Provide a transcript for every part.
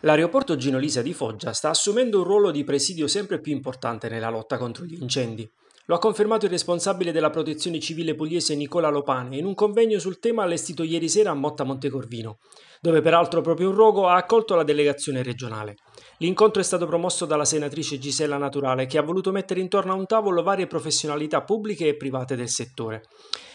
L'aeroporto Gino Lisa di Foggia sta assumendo un ruolo di presidio sempre più importante nella lotta contro gli incendi. Lo ha confermato il responsabile della protezione civile pugliese Nicola Lopane in un convegno sul tema allestito ieri sera a Motta Montecorvino, dove peraltro proprio un rogo ha accolto la delegazione regionale. L'incontro è stato promosso dalla senatrice Gisella Naturale che ha voluto mettere intorno a un tavolo varie professionalità pubbliche e private del settore.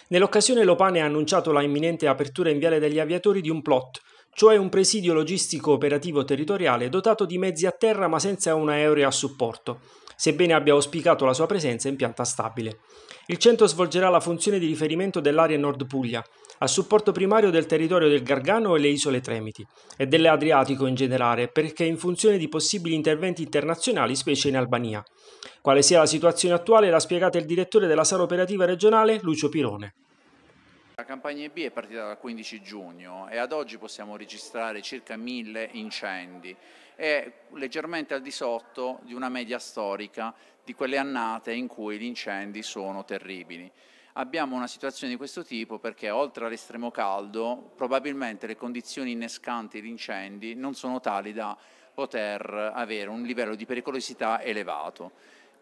Nell'occasione Lopane ha annunciato la imminente apertura in Viale degli Aviatori di un plot cioè un presidio logistico operativo territoriale dotato di mezzi a terra ma senza un'aerea a supporto, sebbene abbia auspicato la sua presenza in pianta stabile. Il centro svolgerà la funzione di riferimento dell'area Nord Puglia, a supporto primario del territorio del Gargano e le isole Tremiti, e dell'Adriatico in generale, perché in funzione di possibili interventi internazionali, specie in Albania. Quale sia la situazione attuale l'ha spiegata il direttore della sala operativa regionale, Lucio Pirone. La campagna EB è partita dal 15 giugno e ad oggi possiamo registrare circa 1000 incendi è leggermente al di sotto di una media storica di quelle annate in cui gli incendi sono terribili abbiamo una situazione di questo tipo perché oltre all'estremo caldo probabilmente le condizioni innescanti gli incendi non sono tali da poter avere un livello di pericolosità elevato.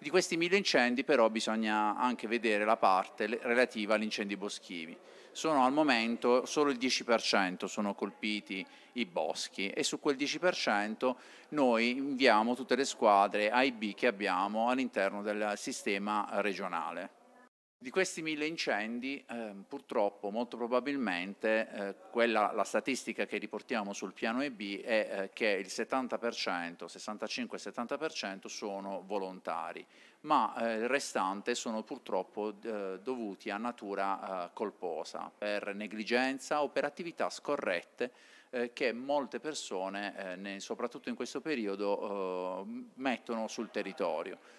Di questi mille incendi però bisogna anche vedere la parte relativa agli incendi boschivi. Sono al momento solo il 10% sono colpiti i boschi e su quel 10% noi inviamo tutte le squadre AIB che abbiamo all'interno del sistema regionale. Di questi mille incendi, eh, purtroppo, molto probabilmente, eh, quella, la statistica che riportiamo sul piano EB è eh, che il 70%, 65-70% sono volontari, ma eh, il restante sono purtroppo eh, dovuti a natura eh, colposa, per negligenza o per attività scorrette che molte persone, soprattutto in questo periodo, mettono sul territorio.